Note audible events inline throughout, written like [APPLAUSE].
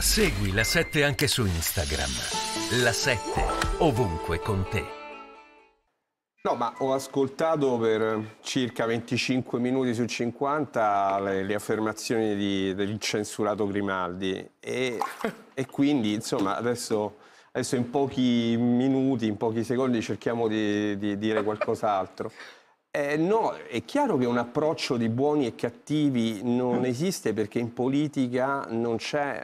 Segui la 7 anche su Instagram. La 7 ovunque con te. No, ma ho ascoltato per circa 25 minuti su 50 le, le affermazioni di, del censurato Grimaldi e, [LAUGHS] e quindi, insomma, adesso, adesso, in pochi minuti, in pochi secondi cerchiamo di, di dire qualcos'altro. Eh, no, è chiaro che un approccio di buoni e cattivi non mm. esiste perché in politica non c'è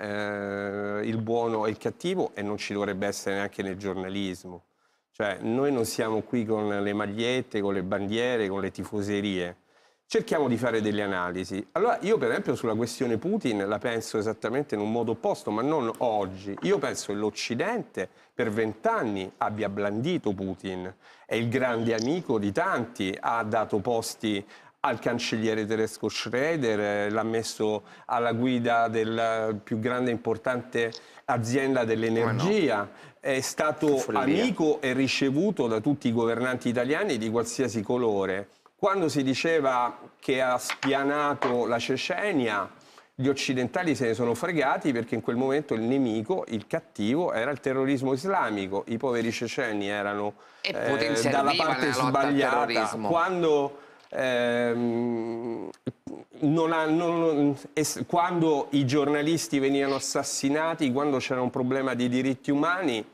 eh, il buono e il cattivo e non ci dovrebbe essere neanche nel giornalismo. Cioè, noi non siamo qui con le magliette, con le bandiere, con le tifoserie cerchiamo di fare delle analisi. Allora io per esempio sulla questione Putin la penso esattamente in un modo opposto, ma non oggi. Io penso che l'Occidente per vent'anni abbia blandito Putin, è il grande amico di tanti, ha dato posti al cancelliere tedesco Schroeder, l'ha messo alla guida della più grande e importante azienda dell'energia, no. è stato amico e ricevuto da tutti i governanti italiani di qualsiasi colore quando si diceva che ha spianato la Cecenia, gli occidentali se ne sono fregati perché in quel momento il nemico, il cattivo, era il terrorismo islamico. I poveri ceceni erano eh, dalla parte sbagliata. Quando, ehm, non ha, non, es, quando i giornalisti venivano assassinati, quando c'era un problema di diritti umani,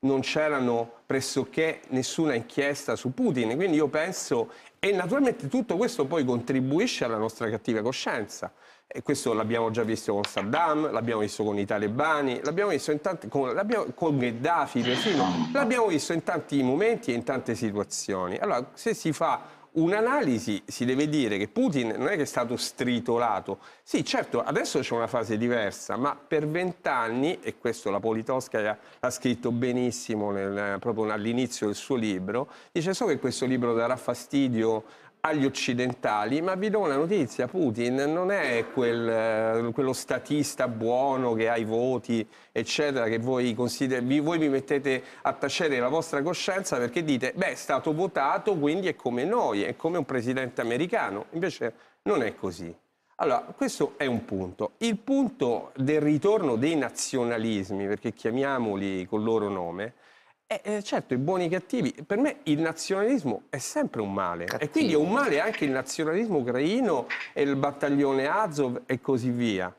non c'erano pressoché nessuna inchiesta su Putin. Quindi io penso, e naturalmente tutto questo poi contribuisce alla nostra cattiva coscienza. E questo l'abbiamo già visto con Saddam, l'abbiamo visto con i talebani, l'abbiamo visto in tanti, con, con Gheddafi persino, l'abbiamo visto in tanti momenti e in tante situazioni. Allora, se si fa un'analisi si deve dire che Putin non è che è stato stritolato. Sì, certo, adesso c'è una fase diversa, ma per vent'anni, e questo la Politoska ha scritto benissimo nel, proprio all'inizio del suo libro, dice so che questo libro darà fastidio agli occidentali, ma vi do una notizia, Putin non è quel, eh, quello statista buono che ha i voti, eccetera, che voi, voi vi mettete a tacere la vostra coscienza perché dite, beh, è stato votato, quindi è come noi, è come un presidente americano. Invece non è così. Allora, questo è un punto. Il punto del ritorno dei nazionalismi, perché chiamiamoli col loro nome, eh, eh, certo, i buoni e i cattivi. Per me il nazionalismo è sempre un male. Cattivo. E quindi è un male anche il nazionalismo ucraino e il battaglione Azov e così via.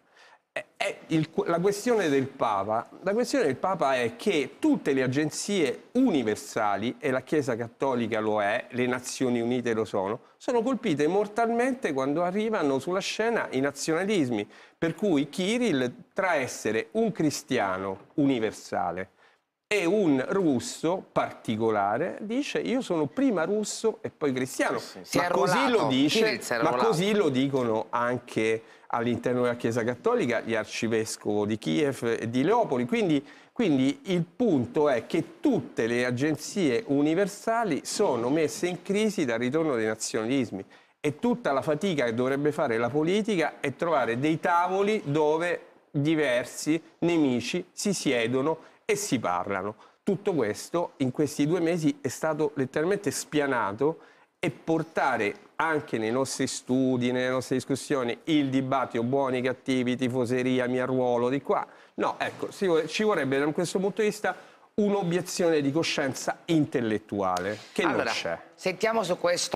Eh, eh, il, la questione del Papa. La questione del Papa è che tutte le agenzie universali, e la Chiesa Cattolica lo è, le Nazioni Unite lo sono, sono colpite mortalmente quando arrivano sulla scena i nazionalismi. Per cui Kirill, tra essere un cristiano universale, e un russo particolare dice io sono prima russo e poi cristiano. Sì, sì. Ma, così lo, dice, ma così lo dicono anche all'interno della Chiesa Cattolica gli arcivescovo di Kiev e di Leopoli. Quindi, quindi il punto è che tutte le agenzie universali sono messe in crisi dal ritorno dei nazionalismi e tutta la fatica che dovrebbe fare la politica è trovare dei tavoli dove diversi nemici si siedono e si parlano. Tutto questo in questi due mesi è stato letteralmente spianato e portare anche nei nostri studi, nelle nostre discussioni, il dibattito buoni, cattivi, tifoseria, mio ruolo di qua. No, ecco, ci vorrebbe da questo punto di vista un'obiezione di coscienza intellettuale che allora, non c'è. Sentiamo su questo.